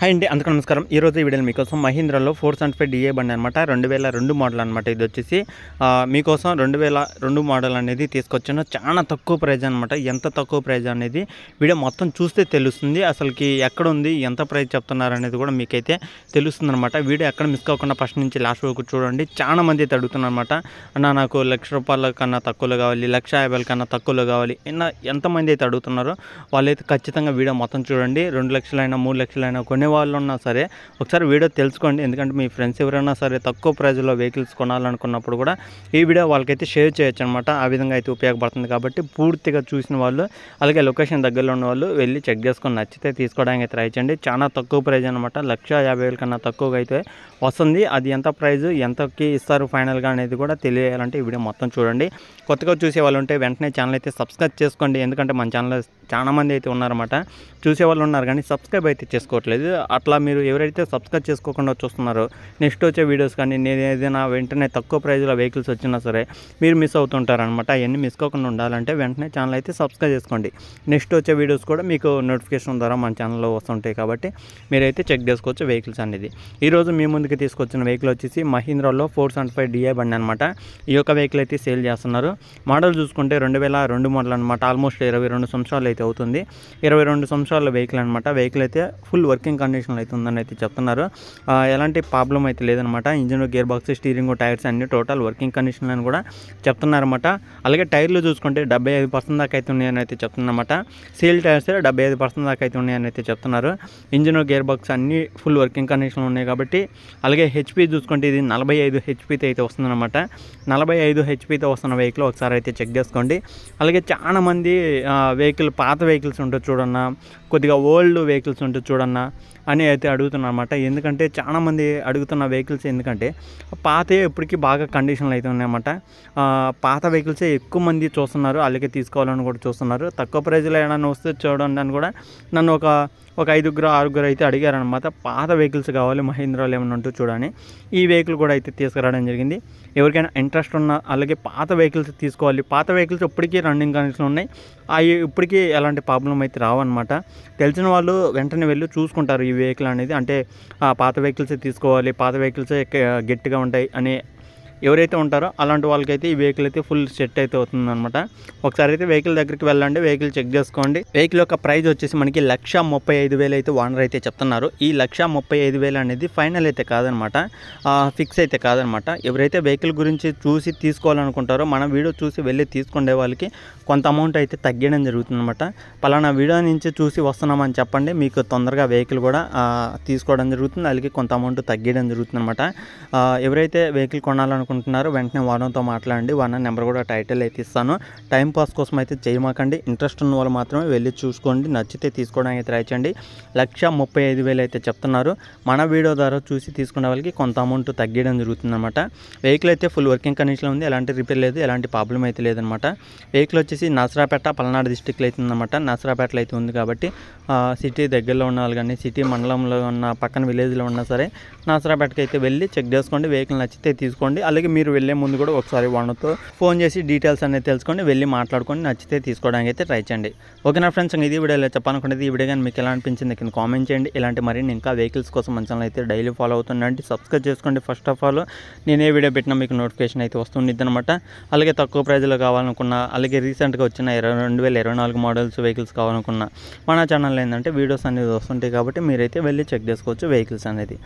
hi అండి అందుకు నమస్కారం ఈరోజు ఈ వీడియోలు మీకోసం మహీంద్రాలో ఫోర్ సెవెంటీ ఫైవ్ డిఏ బండి అనమాట రెండు వేల రెండు మోడల్ అనమాట ఇది వచ్చేసి మీకోసం రెండు వేల రెండు మోడల్ అనేది తీసుకొచ్చాను చాలా తక్కువ ప్రైజ్ అనమాట ఎంత తక్కువ ప్రైజ్ అనేది వీడియో మొత్తం చూస్తే తెలుస్తుంది అసలుకి ఎక్కడ ఉంది ఎంత ప్రైజ్ చెప్తున్నారు అనేది కూడా మీకైతే తెలుస్తుంది అనమాట వీడియో ఎక్కడ మిస్ కాకుండా ఫస్ట్ నుంచి లాస్ట్ వరకు చూడండి చాలా మంది అయితే అడుగుతున్నారనమాట అన్న నాకు లక్ష రూపాయల కన్నా తక్కువలో కావాలి లక్ష యాభై కన్నా తక్కువలో కావాలి ఇన్న ఎంతమంది అయితే అడుగుతున్నారో వాళ్ళైతే ఖచ్చితంగా వీడియో మొత్తం చూడండి రెండు లక్షలైనా మూడు లక్షలైనా కొనే వాళ్ళు ఉన్నా సరే ఒకసారి వీడియో తెలుసుకోండి ఎందుకంటే మీ ఫ్రెండ్స్ ఎవరైనా సరే తక్కువ ప్రైజ్లో వెహికల్స్ కొనాలనుకున్నప్పుడు కూడా ఈ వీడియో వాళ్ళకైతే షేర్ చేయొచ్చు అనమాట ఆ విధంగా అయితే ఉపయోగపడుతుంది కాబట్టి పూర్తిగా చూసిన వాళ్ళు అలాగే లొకేషన్ దగ్గరలో ఉన్న వాళ్ళు వెళ్ళి చెక్ చేసుకొని నచ్చితే తీసుకోవడానికి ట్రై చేయండి చాలా తక్కువ ప్రైజ్ అనమాట లక్ష యాభై వేల కన్నా తక్కువగా అయితే వస్తుంది అది ఎంత ప్రైజ్ ఎంతకి ఇస్తారు ఫైనల్గా అనేది కూడా తెలియాలంటే ఈ వీడియో మొత్తం చూడండి కొత్తగా చూసే వాళ్ళు ఉంటే వెంటనే ఛానల్ అయితే సబ్స్క్రైబ్ చేసుకోండి ఎందుకంటే మన ఛానల్ చాలామంది అయితే ఉన్నారన్నమాట చూసే వాళ్ళు ఉన్నారు కానీ సబ్స్క్రైబ్ అయితే చేసుకోవట్లేదు అట్లా మీరు ఎవరైతే సబ్స్క్రైబ్ చేసుకోకుండా చూస్తున్నారో నెక్స్ట్ వచ్చే వీడియోస్ కానీ నేను ఏదైనా వెంటనే తక్కువ ప్రైజ్లో వెహికల్స్ వచ్చినా సరే మీరు మిస్ అవుతుంటారనమాట అవన్నీ మిస్ కాకుండా ఉండాలంటే వెంటనే ఛానల్ అయితే సబ్స్క్రైబ్ చేసుకోండి నెక్స్ట్ వచ్చే వీడియోస్ కూడా మీకు నోటిఫికేషన్ ద్వారా మన ఛానల్లో వస్తుంటాయి కాబట్టి మీరైతే చెక్ చేసుకోవచ్చు వెహికల్స్ అనేది ఈరోజు మీ ముందుకు తీసుకొచ్చిన వెహికల్ వచ్చేసి మహీంద్రాలో ఫోర్ సెవెంటీ ఫైవ్ డిఐ బండి అనమాట ఈ యొక్క వెహికల్ అయితే సేల్ చేస్తున్నారు మోడల్ చూసుకుంటే రెండు వేల రెండు మోడల్ అనమాట ఆల్మోస్ట్ ఇరవై రెండు సంవత్సరాలు అయితే అవుతుంది ఇరవై రెండు సంవత్సరాల వెహికల్ అనమాట వెహికల్ అయితే ఫుల్ వర్కింగ్ కండిషన్లో అయితే ఉందని అయితే చెప్తున్నారు ఎలాంటి ప్రాబ్లం అయితే లేదనమాట engine gear box steering tyres అన్ని టోటల్ వర్కింగ్ కండిషన్లో అని కూడా చెప్తున్నారన్నమాట అలాగే టైర్లు చూసుకుంటే డెబ్బై ఐదు పర్సెంట్ దాకా అయితే ఉన్నాయని అయితే చెప్తున్నమాట సీల్ టైర్స్ డెబ్బై ఐదు పర్సెంట్ దాకా అయితే ఉన్నాయని అయితే చెప్తున్నారు ఇంజిన్ గేర్ బాక్స్ అన్ని ఫుల్ వర్కింగ్ కండిషన్లో ఉన్నాయి కాబట్టి అలాగే హెచ్పి చూసుకుంటే ఇది నలభై ఐదు హెచ్పితో అయితే వస్తుందన్నమాట నలభై ఐదు హెచ్పితో వస్తున్న వెహికల్ ఒకసారి అయితే చెక్ చేసుకోండి అలాగే చాలామంది వెహికల్ పాత వెహికల్స్ ఉంటుంది చూడన్నా కొద్దిగా ఓల్డ్ వెహికల్స్ ఉంటుంది చూడన్నా అని అయితే అడుగుతున్నా అనమాట ఎందుకంటే చాలామంది అడుగుతున్న వెహికల్స్ ఎందుకంటే పాత ఇప్పటికీ బాగా కండిషన్లు అయితే ఉన్నాయన్నమాట పాత వెహికల్సే ఎక్కువ మంది చూస్తున్నారు అలాగే తీసుకోవాలని కూడా చూస్తున్నారు తక్కువ ప్రైజ్లో ఏమైనా వస్తే చూడండి అని కూడా నన్ను ఒక ఒక ఐదుగురు ఆరుగురు అయితే అడిగారనమాట పాత వెహికల్స్ కావాలి మహీంద్రాలు ఏమైనా ఉంటూ చూడని ఈ వెహికల్ కూడా అయితే తీసుకురావడం జరిగింది ఎవరికైనా ఇంట్రెస్ట్ ఉన్న అలాగే పాత వెహికల్స్ తీసుకోవాలి పాత వెహికల్స్ ఇప్పటికీ రన్నింగ్ కండిషన్ ఉన్నాయి అవి ఇప్పటికీ ఎలాంటి ప్రాబ్లం అయితే రావన్నమాట తెలిసిన వాళ్ళు వెంటనే వెళ్ళి చూసుకుంటారు ఈ వెహికల్ అనేది అంటే పాత వెహికల్సే తీసుకోవాలి పాత వెహికల్సే గట్టిగా ఉంటాయి అనే ఎవరైతే ఉంటారో అలాంటి వాళ్ళకైతే ఈ వెహికల్ అయితే ఫుల్ సెట్ అయితే అనమాట ఒకసారి అయితే వెహికల్ దగ్గరికి వెళ్ళండి వెహికల్ చెక్ చేసుకోండి వెహికల్ యొక్క ప్రైస్ వచ్చేసి మనకి లక్ష ముప్పై ఐదు వేలు అయితే ఓనర్ అయితే చెప్తున్నారు ఈ లక్ష ముప్పై ఐదు వేలు అనేది ఫైనల్ అయితే కాదనమాట ఫిక్స్ అయితే కాదనమాట ఎవరైతే వెహికల్ గురించి చూసి తీసుకోవాలనుకుంటారో మన వీడియో చూసి వెళ్ళి తీసుకునే వాళ్ళకి కొంత అమౌంట్ అయితే తగ్గడం అనమాట పలానా వీడియో నుంచి చూసి వస్తున్నామని చెప్పండి మీకు తొందరగా వెహికల్ కూడా తీసుకోవడం జరుగుతుంది అలాగే కొంత అమౌంట్ తగ్గడం అనమాట ఎవరైతే వెహికల్ కొనాలనుకుంటారో అనుకుంటున్నారో వెంటనే వనంతో మాట్లాడండి వాన నెంబర్ కూడా టైటిల్ అయితే ఇస్తాను టైం పాస్ కోసం అయితే చేయమాకండి ఇంట్రెస్ట్ ఉన్న వాళ్ళు మాత్రమే వెళ్ళి చూసుకోండి నచ్చితే తీసుకోవడానికి ట్రై చేయండి లక్ష ముప్పై ఐదు వేలు అయితే చెప్తున్నారు మన వీడియో ద్వారా చూసి తీసుకునే వాళ్ళకి కొంత అమౌంట్ తగ్గడం జరుగుతుందన్నమాట వెహికల్ అయితే ఫుల్ వర్కింగ్ కండిషన్లో ఉంది ఎలాంటి రిపేర్ లేదు ఎలాంటి ప్రాబ్లం అయితే లేదనమాట వెహికల్ వచ్చేసి నసరాపేట పల్నాడు డిస్టిక్లో అయితే ఉందన్నమాట నసరాపేటలో అయితే ఉంది కాబట్టి సిటీ దగ్గరలో ఉన్న వాళ్ళు కానీ సిటీ మండలంలో ఉన్న పక్కన విలేజ్లో ఉన్నా సరే నసరాపేటకి అయితే వెళ్ళి చెక్ చేసుకోండి వెహికల్ నచ్చితే తీసుకోండి అలాగే అలాగే మీరు వెళ్ళే ముందు కూడా ఒకసారి వాళ్ళతో ఫోన్ చేసి డీటెయిల్స్ అనేది తెలుసుకొని వెళ్ళి మాట్లాడుకొని నచ్చితే తీసుకోవడానికి అయితే ట్రై చేయండి ఓకే నా ఫ్రెండ్స్ ఇది వీడియో చెప్పాలనుకునేది ఈ వీడియో కానీ మీకు ఎలా అనిపించింది కింద కామెంట్ చేయండి ఇలాంటి మరి ఇంకా వెహికల్స్ కోసం మంచిగా అయితే డైలీ ఫాలో అవుతుందండి సబ్స్క్రైబ్ చేసుకోండి ఫస్ట్ ఆఫ్ ఆల్ నేను ఏ వీడియో పెట్టినా మీకు నోటిఫికేషన్ అయితే వస్తుంది అనమాట అలాగే తక్కువ ప్రైజ్లో కావాలనుకున్న అలాగే రీసెంట్గా వచ్చిన ఇరవై రెండు వేల ఇరవై నాలుగు మోడల్స్ వెహికల్స్ కావాలనుకున్న మన ఛానల్ ఏంటంటే వీడియోస్ అనేది వస్తుంటాయి కాబట్టి మీరైతే వెళ్ళి చెక్ చేసుకోవచ్చు వెహికల్స్ అనేది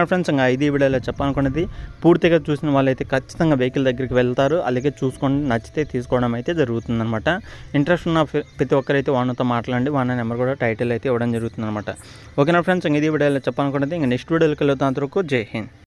నా ఫ్రెండ్స్ ఇంకా ఇది వీడియోలో చెప్పాలనుకున్నది పూర్తిగా చూసిన వాళ్ళు అయితే ఖచ్చితంగా వెహికల్ దగ్గరికి వెళ్తారు అలాగే చూసుకోండి నచ్చితే తీసుకోవడం అయితే జరుగుతుందనమాట ఇంట్రెస్ట్ ఉన్న ప్రతి ఒక్కరైతే వానతో మాట్లాడి వాన నెంబర్ కూడా టైటిల్ అయితే ఇవ్వడం జరుగుతుందనమాట ఓకేనా ఫ్రెండ్స్ ఇంక ఇది వీడియోలో చెప్పాలనుకుంటే ఇంకా నెక్స్ట్ వీడియోలోకి వెళ్తాం అంతవరకు జై హింద్